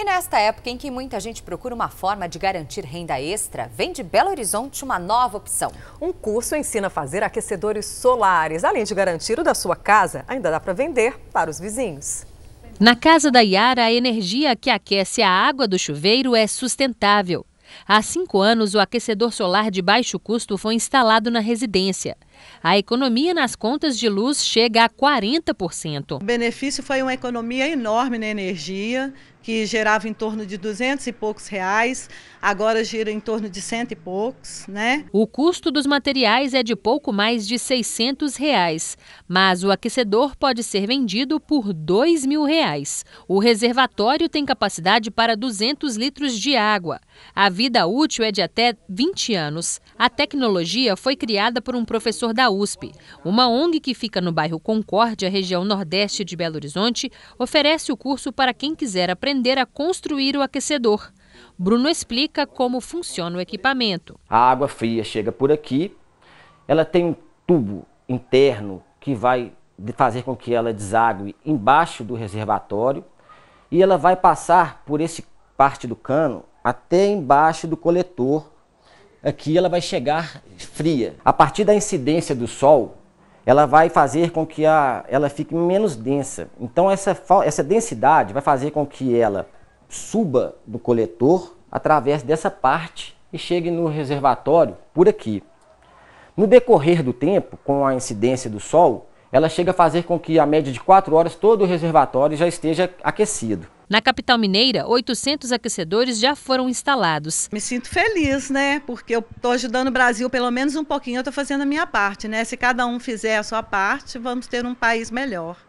E nesta época em que muita gente procura uma forma de garantir renda extra, vem de Belo Horizonte uma nova opção. Um curso ensina a fazer aquecedores solares. Além de garantir o da sua casa, ainda dá para vender para os vizinhos. Na casa da Yara, a energia que aquece a água do chuveiro é sustentável. Há cinco anos, o aquecedor solar de baixo custo foi instalado na residência. A economia nas contas de luz chega a 40%. O benefício foi uma economia enorme na energia, que gerava em torno de 200 e poucos reais, agora gira em torno de cento e poucos, né? O custo dos materiais é de pouco mais de 600 reais, mas o aquecedor pode ser vendido por 2 mil reais. O reservatório tem capacidade para 200 litros de água. A vida útil é de até 20 anos. A tecnologia foi criada por um professor professor da USP. Uma ONG que fica no bairro Concórdia, região nordeste de Belo Horizonte, oferece o curso para quem quiser aprender a construir o aquecedor. Bruno explica como funciona o equipamento. A água fria chega por aqui, ela tem um tubo interno que vai fazer com que ela deságue embaixo do reservatório e ela vai passar por esse parte do cano até embaixo do coletor aqui ela vai chegar fria. A partir da incidência do sol, ela vai fazer com que a, ela fique menos densa. Então essa, essa densidade vai fazer com que ela suba do coletor através dessa parte e chegue no reservatório por aqui. No decorrer do tempo, com a incidência do Sol, ela chega a fazer com que, a média de 4 horas, todo o reservatório já esteja aquecido. Na capital mineira, 800 aquecedores já foram instalados. Me sinto feliz, né? Porque eu estou ajudando o Brasil pelo menos um pouquinho, eu estou fazendo a minha parte, né? Se cada um fizer a sua parte, vamos ter um país melhor.